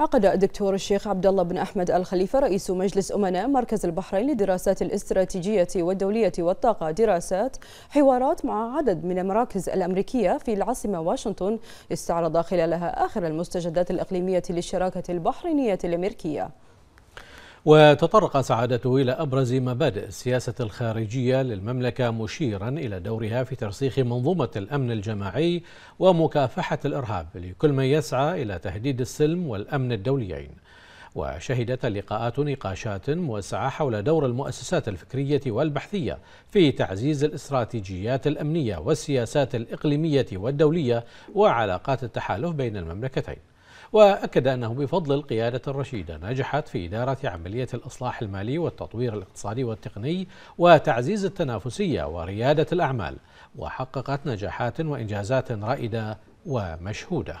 عقد الدكتور الشيخ عبد الله بن احمد الخليفه رئيس مجلس امناء مركز البحرين للدراسات الاستراتيجيه والدوليه والطاقه دراسات حوارات مع عدد من المراكز الامريكيه في العاصمه واشنطن استعرض خلالها اخر المستجدات الاقليميه للشراكه البحرينيه الامريكيه وتطرق سعادته إلى أبرز مبادئ السياسة الخارجية للمملكة مشيرا إلى دورها في ترسيخ منظومة الأمن الجماعي ومكافحة الإرهاب لكل من يسعى إلى تهديد السلم والأمن الدوليين وشهدت اللقاءات نقاشات موسعة حول دور المؤسسات الفكرية والبحثية في تعزيز الاستراتيجيات الأمنية والسياسات الإقليمية والدولية وعلاقات التحالف بين المملكتين وأكد أنه بفضل القيادة الرشيدة نجحت في إدارة عملية الإصلاح المالي والتطوير الاقتصادي والتقني وتعزيز التنافسية وريادة الأعمال وحققت نجاحات وإنجازات رائدة ومشهودة